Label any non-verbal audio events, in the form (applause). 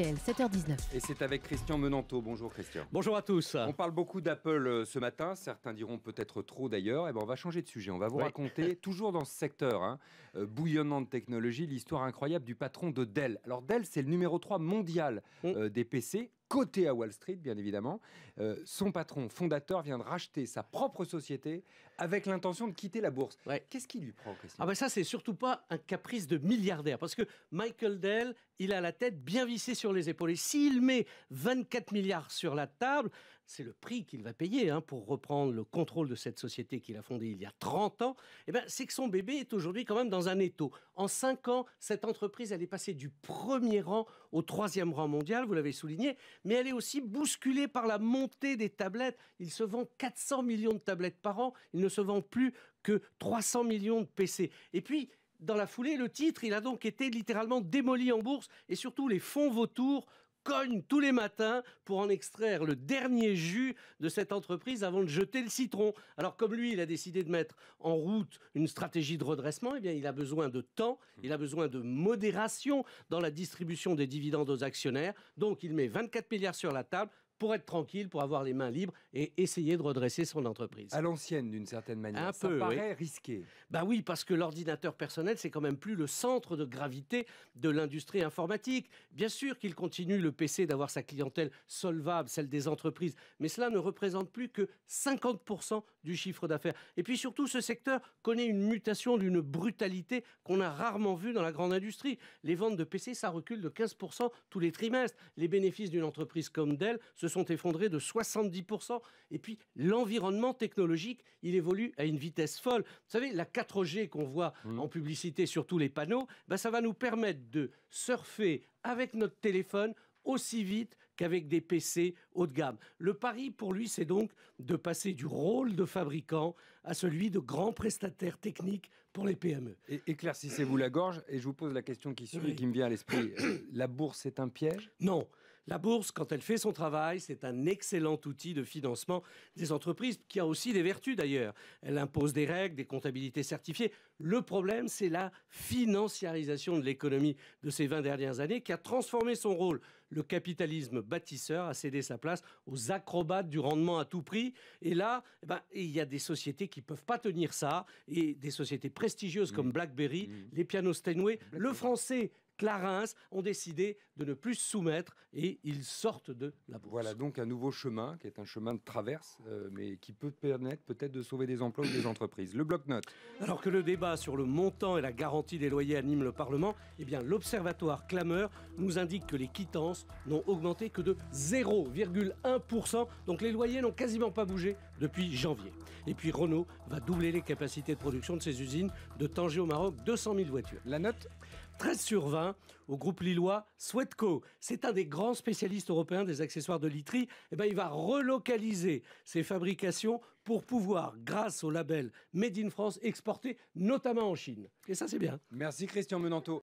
7h19. Et c'est avec Christian Menanto. Bonjour Christian. Bonjour à tous. On parle beaucoup d'Apple euh, ce matin, certains diront peut-être trop d'ailleurs. Et eh ben on va changer de sujet, on va vous raconter, (laughs) toujours dans ce secteur hein, euh, bouillonnant de technologie, l'histoire incroyable du patron de Dell. Alors Dell, c'est le numéro 3 mondial mm. euh, des PC Côté à Wall Street, bien évidemment. Euh, son patron fondateur vient de racheter sa propre société avec l'intention de quitter la bourse. Qu'est-ce qui lui prend, Ah ben ça, c'est surtout pas un caprice de milliardaire, parce que Michael Dell, il a la tête bien vissée sur les épaules. Et s'il met 24 milliards sur la table, c'est le prix qu'il va payer hein, pour reprendre le contrôle de cette société qu'il a fondée il y a 30 ans, eh ben, c'est que son bébé est aujourd'hui quand même dans un étau. En 5 ans, cette entreprise, elle est passée du premier rang au troisième rang mondial, vous l'avez souligné, mais elle est aussi bousculée par la montée des tablettes. Il se vend 400 millions de tablettes par an, il ne se vend plus que 300 millions de PC. Et puis, dans la foulée, le titre, il a donc été littéralement démoli en bourse et surtout les fonds vautours cogne tous les matins pour en extraire le dernier jus de cette entreprise avant de jeter le citron. Alors comme lui, il a décidé de mettre en route une stratégie de redressement, eh bien il a besoin de temps, il a besoin de modération dans la distribution des dividendes aux actionnaires. Donc il met 24 milliards sur la table, pour être tranquille, pour avoir les mains libres et essayer de redresser son entreprise. À l'ancienne, d'une certaine manière. Un ça peu, paraît risqué. Bah oui, parce que l'ordinateur personnel, c'est quand même plus le centre de gravité de l'industrie informatique. Bien sûr qu'il continue le PC d'avoir sa clientèle solvable, celle des entreprises, mais cela ne représente plus que 50% du chiffre d'affaires. Et puis surtout, ce secteur connaît une mutation d'une brutalité qu'on a rarement vue dans la grande industrie. Les ventes de PC, ça recule de 15% tous les trimestres. Les bénéfices d'une entreprise comme Dell, sont effondrés de 70%. Et puis, l'environnement technologique, il évolue à une vitesse folle. Vous savez, la 4G qu'on voit mmh. en publicité sur tous les panneaux, bah, ça va nous permettre de surfer avec notre téléphone aussi vite qu'avec des PC haut de gamme. Le pari pour lui, c'est donc de passer du rôle de fabricant à celui de grand prestataire technique pour les PME. Et, éclaircissez-vous la gorge et je vous pose la question qui qui me vient à l'esprit. Euh, la bourse est un piège Non, la bourse, quand elle fait son travail, c'est un excellent outil de financement des entreprises qui a aussi des vertus d'ailleurs. Elle impose des règles, des comptabilités certifiées. Le problème, c'est la financiarisation de l'économie de ces 20 dernières années qui a transformé son rôle. Le capitalisme bâtisseur a cédé sa place aux acrobates du rendement à tout prix. Et là, eh ben, il y a des sociétés qui ne peuvent pas tenir ça. Et des sociétés prestigieuses comme mmh. BlackBerry, mmh. les pianos Steinway, le français la Reims ont décidé de ne plus soumettre et ils sortent de la bourse. Voilà donc un nouveau chemin qui est un chemin de traverse, euh, mais qui peut permettre peut-être de sauver des emplois ou des entreprises. Le bloc note Alors que le débat sur le montant et la garantie des loyers anime le Parlement, eh bien l'observatoire Clameur nous indique que les quittances n'ont augmenté que de 0,1%. Donc les loyers n'ont quasiment pas bougé depuis janvier. Et puis Renault va doubler les capacités de production de ses usines de Tangier au Maroc, 200 000 voitures. La note 13 sur 20 au groupe lillois Sweatco. C'est un des grands spécialistes européens des accessoires de literie. Et eh ben, il va relocaliser ses fabrications pour pouvoir, grâce au label Made in France, exporter notamment en Chine. Et ça, c'est bien. Merci Christian Menanteau.